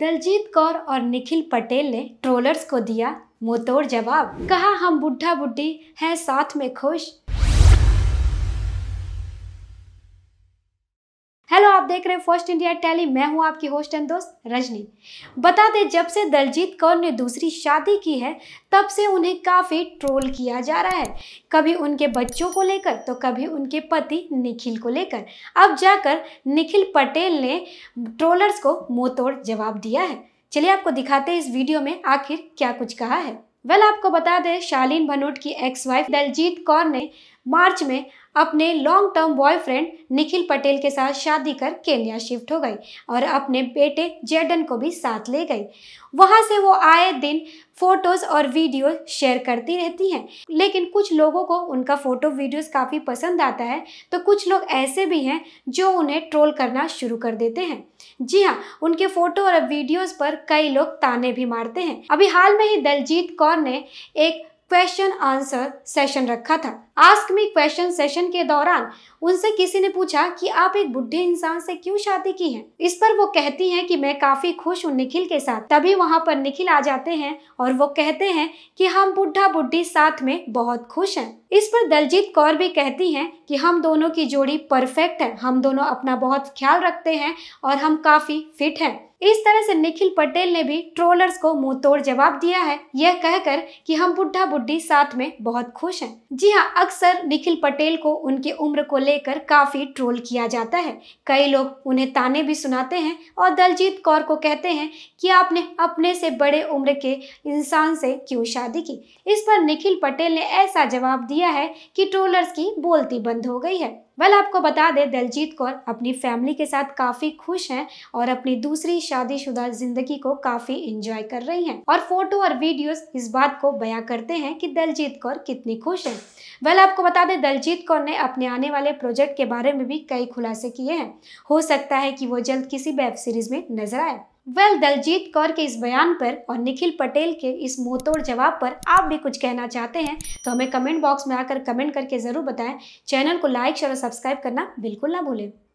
दलजीत कौर और निखिल पटेल ने ट्रोलर्स को दिया मुंहतोड़ जवाब कहा हम बुढ़ा बुढ़ी हैं साथ में खुश हेलो आप देख रहे हैं फर्स्ट इंडिया टैली मैं हूं आपकी होस्ट एंड दोस्त रजनी बता दें जब से दलजीत कौर ने दूसरी शादी की है तब से उन्हें काफ़ी ट्रोल किया जा रहा है कभी उनके बच्चों को लेकर तो कभी उनके पति निखिल को लेकर अब जाकर निखिल पटेल ने ट्रोलर्स को मुँह जवाब दिया है चलिए आपको दिखाते हैं इस वीडियो में आखिर क्या कुछ कहा है वेल well, आपको बता दें शालीन भनोट की एक्स वाइफ दलजीत कौर ने मार्च में अपने long term boyfriend Nikhil Patel के साथ शादी कर केन्या शिफ्ट हो गई और अपने बेटे जेडन को भी साथ ले गई वहां से वो आए दिन फोटोज़ और वीडियो शेयर करती रहती हैं लेकिन कुछ लोगों को उनका फ़ोटो वीडियोस काफ़ी पसंद आता है तो कुछ लोग ऐसे भी हैं जो उन्हें ट्रोल करना शुरू कर देते हैं जी हाँ उनके फ़ोटो और वीडियोस पर कई लोग ताने भी मारते हैं अभी हाल में ही दलजीत कौर ने एक क्वेश्चन आंसर सेशन रखा था आस्क मी क्वेश्चन सेशन के दौरान उनसे किसी ने पूछा कि आप एक बुढ़े इंसान से क्यों शादी की हैं? इस पर वो कहती हैं कि मैं काफी खुश हूँ निखिल के साथ तभी वहाँ पर निखिल आ जाते हैं और वो कहते हैं कि हम बुढ़ा बुढ़ी साथ में बहुत खुश हैं इस पर दलजीत कौर भी कहती हैं कि हम दोनों की जोड़ी परफेक्ट है हम दोनों अपना बहुत ख्याल रखते हैं और हम काफी फिट हैं इस तरह से निखिल पटेल ने भी ट्रोलर्स को मुंह तोड़ जवाब दिया है यह कहकर कि हम बुढ़ा बुढ़ी साथ में बहुत खुश हैं जी हाँ अक्सर निखिल पटेल को उनकी उम्र को लेकर काफी ट्रोल किया जाता है कई लोग उन्हें ताने भी सुनाते हैं और दलजीत कौर को कहते हैं कि आपने अपने से बड़े उम्र के इंसान से क्यों शादी की इस पर निखिल पटेल ने ऐसा जवाब दिया है की ट्रोलर्स की बोलती बंद हो गई है वह आपको बता दे दलजीत कौर अपनी फैमिली के साथ काफ़ी खुश है और अपनी दूसरी शादीशुदा जिंदगी को काफी इंजॉय कर रही हैं और फोटो और वीडियोस इस बात को बयां करते हैं कि दलजीत कौर कितनी खुश है वेल आपको बता दें दलजीत कौर ने अपने आने वाले प्रोजेक्ट के बारे में भी कई खुलासे किए हैं हो सकता है कि वो जल्द किसी वेब सीरीज में नजर आए वेल well, दलजीत कौर के इस बयान पर और निखिल पटेल के इस मुंहतोड़ जवाब पर आप भी कुछ कहना चाहते हैं तो हमें कमेंट बॉक्स में आकर कमेंट करके ज़रूर बताएं चैनल को लाइक शेयर और सब्सक्राइब करना बिल्कुल ना भूलें